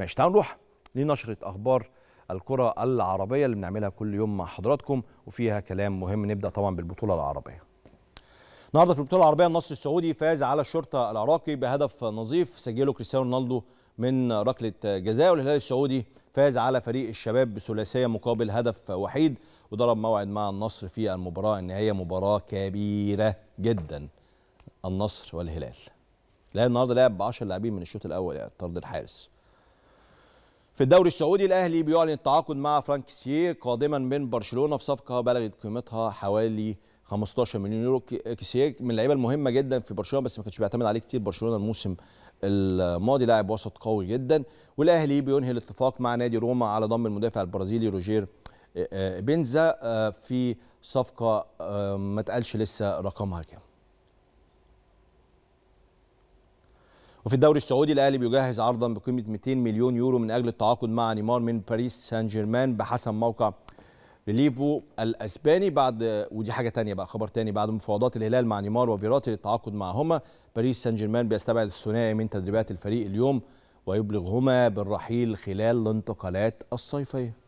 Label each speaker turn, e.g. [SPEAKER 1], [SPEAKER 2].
[SPEAKER 1] ماشي تعالوا نروح لنشرة أخبار الكرة العربية اللي بنعملها كل يوم مع حضراتكم وفيها كلام مهم نبدأ طبعا بالبطولة العربية النهارده في البطوله العربيه النصر السعودي فاز على الشرطه العراقي بهدف نظيف سجله كريستيانو رونالدو من ركله جزاء والهلال السعودي فاز على فريق الشباب بثلاثيه مقابل هدف وحيد وضرب موعد مع النصر في المباراه النهائيه مباراه كبيره جدا النصر والهلال لا النهارده لعب ب 10 لاعبين من الشوط الاول يعني طرد الحارس في الدوري السعودي الاهلي بيعلن التعاقد مع فرانك سيير قادما من برشلونه في صفقه بلغت قيمتها حوالي 15 مليون يورو كيسيه من اللعيبه المهمه جدا في برشلونه بس ما كانش بيعتمد عليه كتير برشلونه الموسم الماضي لاعب وسط قوي جدا والاهلي بينهي الاتفاق مع نادي روما على ضم المدافع البرازيلي روجير آه، آه، بنزا آه، في صفقه ما اتقالش لسه رقمها كام وفي الدوري السعودي الاهلي بيجهز عرضا بقيمه 200 مليون يورو من اجل التعاقد مع نيمار من باريس سان جيرمان بحسب موقع ريليفو الاسباني بعد ودي حاجه تانية بقى خبر تاني بعد مفاوضات الهلال مع نيمار وفيراتي للتعاقد معهما باريس سان جيرمان بيستبعد الثنائي من تدريبات الفريق اليوم ويبلغهما بالرحيل خلال الانتقالات الصيفيه